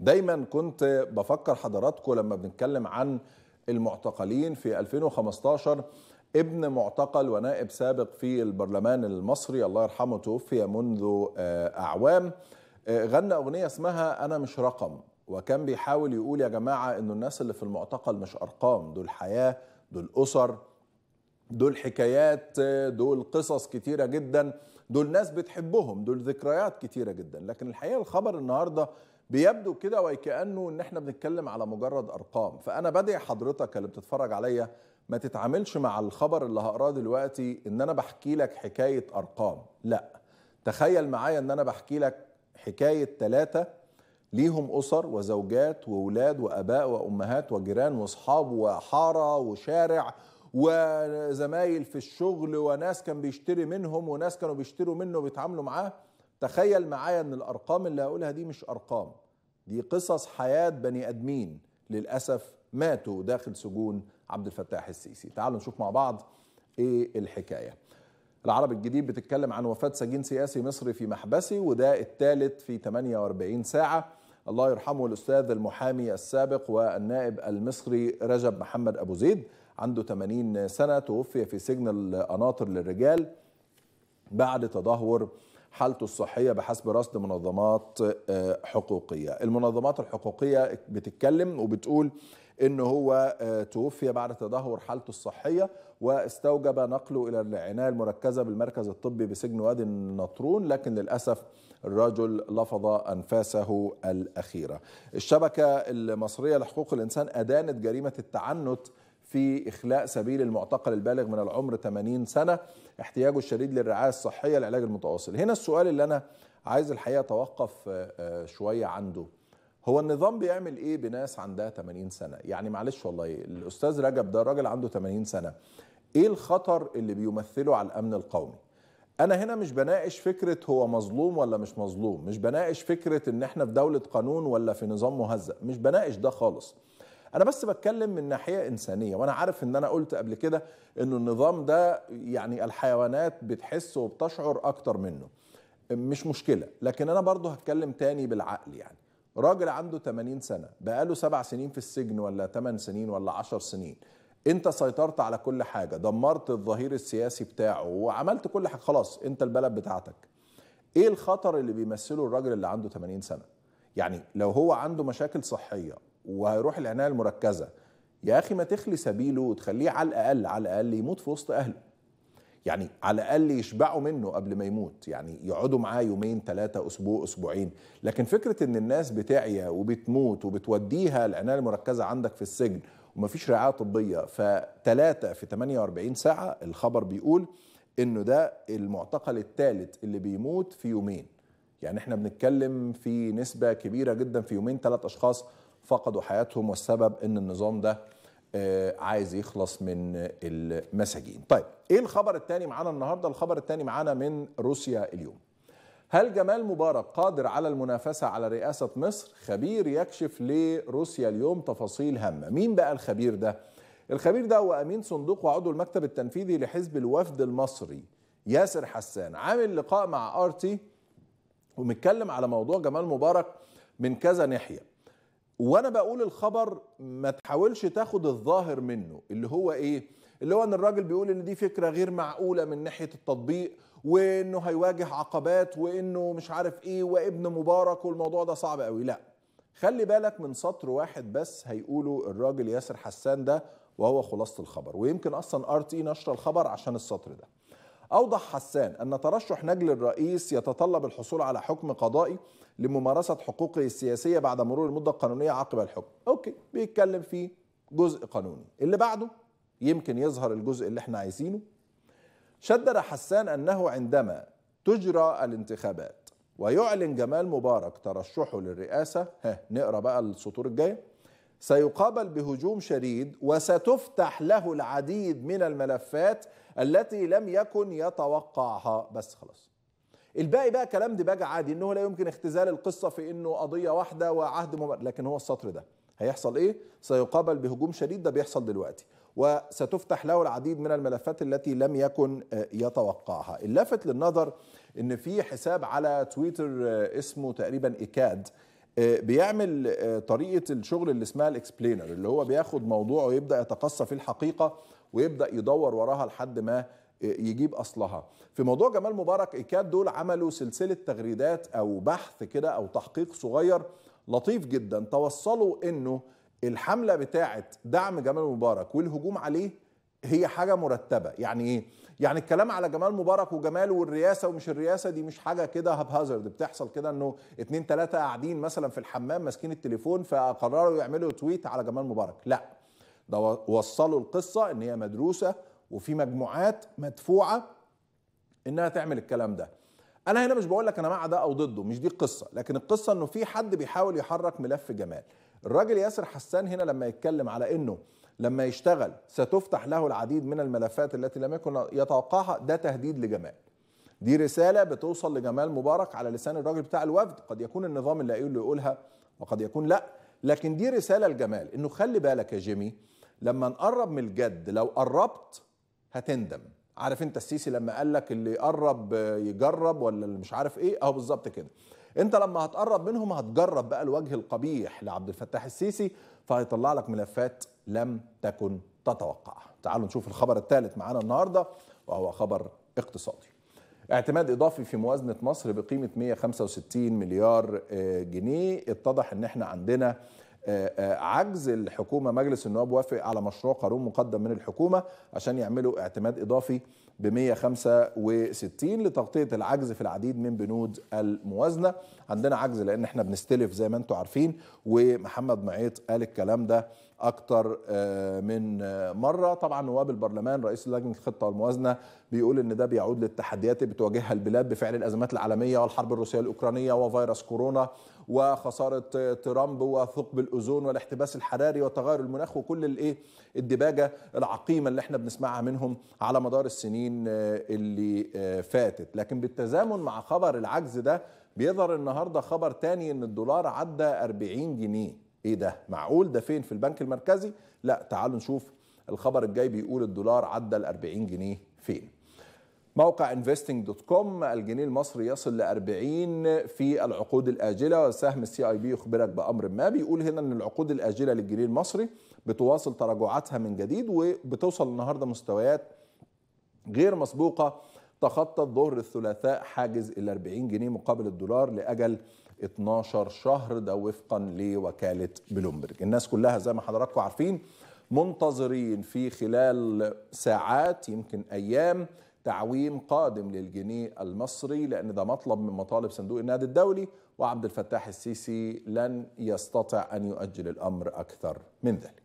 دايما كنت بفكر حضراتكم لما بنتكلم عن المعتقلين في 2015 ابن معتقل ونائب سابق في البرلمان المصري الله يرحمه توفي منذ آه، أعوام آه، غنى أغنية اسمها أنا مش رقم وكان بيحاول يقول يا جماعة أنه الناس اللي في المعتقل مش أرقام دول حياة دول أسر دول حكايات آه، دول قصص كتيرة جدا دول ناس بتحبهم دول ذكريات كتيرة جدا لكن الحقيقة الخبر النهاردة بيبدو كده وكأنه ان احنا بنتكلم على مجرد ارقام فانا بدعي حضرتك اللي بتتفرج عليا ما تتعاملش مع الخبر اللي هقراه دلوقتي ان انا بحكي لك حكايه ارقام لا تخيل معايا ان انا بحكي لك حكايه ثلاثه ليهم اسر وزوجات واولاد واباء وامهات وجيران واصحاب وحاره وشارع وزمايل في الشغل وناس كان بيشتري منهم وناس كانوا بيشتروا منه وبيتعاملوا معاه تخيل معايا ان الارقام اللي هقولها دي مش ارقام دي قصص حياه بني ادمين للاسف ماتوا داخل سجون عبد الفتاح السيسي تعالوا نشوف مع بعض ايه الحكايه العرب الجديد بتتكلم عن وفاة سجين سياسي مصري في محبسه وده الثالث في 48 ساعة الله يرحمه الأستاذ المحامي السابق والنائب المصري رجب محمد أبو زيد عنده 80 سنة توفي في سجن القناطر للرجال بعد تدهور حالته الصحية بحسب رصد منظمات آه، حقوقية المنظمات الحقوقية بتتكلم وبتقول ان هو آه، توفي بعد تدهور حالته الصحيه واستوجب نقله الى العنايه المركزه بالمركز الطبي بسجن وادي النطرون لكن للاسف الرجل لفظ انفاسه الاخيره. الشبكه المصريه لحقوق الانسان ادانت جريمه التعنت في إخلاء سبيل المعتقل البالغ من العمر 80 سنة احتياجه الشديد للرعاية الصحية العلاج المتواصل هنا السؤال اللي أنا عايز الحقيقة أتوقف آه، آه، شوية عنده هو النظام بيعمل ايه بناس عندها 80 سنه يعني معلش والله الاستاذ رجب ده راجل عنده 80 سنه ايه الخطر اللي بيمثله على الامن القومي انا هنا مش بناقش فكره هو مظلوم ولا مش مظلوم مش بناقش فكره ان احنا في دوله قانون ولا في نظام مهزأ مش بناقش ده خالص انا بس بتكلم من ناحيه انسانيه وانا عارف ان انا قلت قبل كده ان النظام ده يعني الحيوانات بتحس وبتشعر اكتر منه مش مشكله لكن انا برضه هتكلم تاني بالعقل يعني راجل عنده 80 سنه بقاله سبع سنين في السجن ولا 8 سنين ولا 10 سنين انت سيطرت على كل حاجه دمرت الظهير السياسي بتاعه وعملت كل حاجه خلاص انت البلد بتاعتك ايه الخطر اللي بيمثله الراجل اللي عنده 80 سنه يعني لو هو عنده مشاكل صحيه وهيروح العنايه المركزه يا اخي ما تخلي سبيله وتخليه على الاقل على الاقل يموت في وسط اهله يعني على الاقل يشبعوا منه قبل ما يموت يعني يقعدوا معاه يومين ثلاثه اسبوع اسبوعين لكن فكره ان الناس بتعيا وبتموت وبتوديها العنايه المركزه عندك في السجن ومفيش رعايه طبيه فثلاثه في 48 ساعه الخبر بيقول انه ده المعتقل الثالث اللي بيموت في يومين يعني احنا بنتكلم في نسبة كبيرة جدا في يومين ثلاث أشخاص فقدوا حياتهم والسبب ان النظام ده آه، عايز يخلص من المساجين طيب ايه الخبر الثاني معانا النهارده الخبر الثاني معانا من روسيا اليوم هل جمال مبارك قادر على المنافسة على رئاسة مصر؟ خبير يكشف لروسيا اليوم تفاصيل هامة مين بقى الخبير ده؟ الخبير ده هو أمين صندوق وعضو المكتب التنفيذي لحزب الوفد المصري ياسر حسان عامل لقاء مع ار تي ومتكلم على موضوع جمال مبارك من كذا ناحيه وانا بقول الخبر ما تحاولش تاخد الظاهر منه اللي هو ايه اللي هو ان الراجل بيقول ان دي فكره غير معقوله من ناحيه التطبيق وانه هيواجه عقبات وانه مش عارف ايه وابن مبارك والموضوع ده صعب قوي لا خلي بالك من سطر واحد بس هيقوله الراجل ياسر حسان ده وهو خلاصه الخبر ويمكن اصلا ار تي نشر الخبر عشان السطر ده أوضح حسان أن ترشح نجل الرئيس يتطلب الحصول على حكم قضائي لممارسة حقوقه السياسية بعد مرور المدة القانونية عقب الحكم أوكي بيتكلم في جزء قانوني اللي بعده يمكن يظهر الجزء اللي احنا عايزينه شدر حسان أنه عندما تجرى الانتخابات ويعلن جمال مبارك ترشحه للرئاسة ها نقرأ بقى السطور الجاية سيقابل بهجوم شديد وستفتح له العديد من الملفات التي لم يكن يتوقعها بس خلاص الباقي بقى كلام دباج عادي انه لا يمكن اختزال القصه في انه قضيه واحده وعهد مبارك لكن هو السطر ده هيحصل ايه سيقابل بهجوم شديد ده بيحصل دلوقتي وستفتح له العديد من الملفات التي لم يكن آه، يتوقعها اللافت للنظر ان في حساب على تويتر آه، اسمه تقريبا ايكاد آه، بيعمل آه، طريقه الشغل اللي اسمها الاكسبلينر اللي هو بياخد موضوع ويبدا يتقصى فيه الحقيقه ويبدا يدور وراها لحد ما آه، يجيب اصلها في موضوع جمال مبارك ايكاد دول عملوا سلسله تغريدات او بحث كده او تحقيق صغير لطيف جدا توصلوا انه الحمله بتاعه دعم جمال مبارك والهجوم عليه هي حاجه مرتبه يعني ايه يعني الكلام على جمال مبارك وجماله والرئاسه ومش الرئاسه دي مش حاجه كده هاب هازارد بتحصل كده انه اتنين تلاته قاعدين مثلا في الحمام ماسكين التليفون فقرروا يعملوا تويت على جمال مبارك لا ده وصلوا القصه ان هي مدروسه وفي مجموعات مدفوعه انها تعمل الكلام ده انا هنا مش بقول لك انا مع ده او ضده مش دي القصه لكن القصه انه في حد بيحاول يحرك ملف جمال الراجل ياسر حسان هنا لما يتكلم على انه لما يشتغل ستفتح له العديد من الملفات التي لم يكن يتوقعها ده تهديد لجمال دي رسالة بتوصل لجمال مبارك على لسان الراجل بتاع الوفد قد يكون النظام اللي يقول يقولها وقد يكون لا لكن دي رسالة لجمال انه خلي بالك يا جيمي لما نقرب من الجد لو قربت هتندم عارف انت السيسي لما قال لك اللي يقرب يجرب ولا اللي مش عارف ايه اهو بالظبط كده انت لما هتقرب منهم هتجرب بقى الوجه القبيح لعبد الفتاح السيسي فهيطلع لك ملفات لم تكن تتوقع تعالوا نشوف الخبر الثالث معانا النهارده وهو خبر اقتصادي اعتماد اضافي في موازنه مصر بقيمه 165 مليار آه، جنيه اتضح ان احنا عندنا آه، آه، عجز الحكومه مجلس النواب وافق على مشروع قانون مقدم من الحكومه عشان يعملوا اعتماد اضافي ب 165 لتغطيه العجز في العديد من بنود الموازنه عندنا عجز لان احنا بنستلف زي ما انتم عارفين ومحمد معيط قال الكلام ده اكتر آه، من مره طبعا نواب البرلمان رئيس لجنه الخطه والموازنه بيقول ان ده بيعود للتحديات اللي بتواجهها البلاد بفعل الازمات العالميه والحرب الروسيه الاوكرانيه وفيروس كورونا وخساره ترامب وثقب الاوزون والاحتباس الحراري وتغير المناخ وكل الايه الدباجه العقيمه اللي احنا بنسمعها منهم على مدار السنين آه، اللي آه، فاتت لكن بالتزامن مع خبر العجز ده بيظهر النهارده خبر تاني ان الدولار عدى 40 جنيه ايه ده معقول ده فين في البنك المركزي لا تعالوا نشوف الخبر الجاي بيقول الدولار عدى ال 40 جنيه فين موقع انفستنج دوت كوم الجنيه المصري يصل ل 40 في العقود الاجله وسهم السي اي بي يخبرك بامر ما بيقول هنا ان العقود الاجله للجنيه المصري بتواصل تراجعاتها من جديد وبتوصل النهارده مستويات غير مسبوقه تخطت ظهر الثلاثاء حاجز ال 40 جنيه مقابل الدولار لاجل 12 شهر ده وفقا لوكاله بلومبرج الناس كلها زي ما حضراتكم عارفين منتظرين في خلال ساعات يمكن ايام تعويم قادم للجنيه المصري لان ده مطلب من مطالب صندوق النقد الدولي وعبد الفتاح السيسي لن يستطع ان يؤجل الامر اكثر من ذلك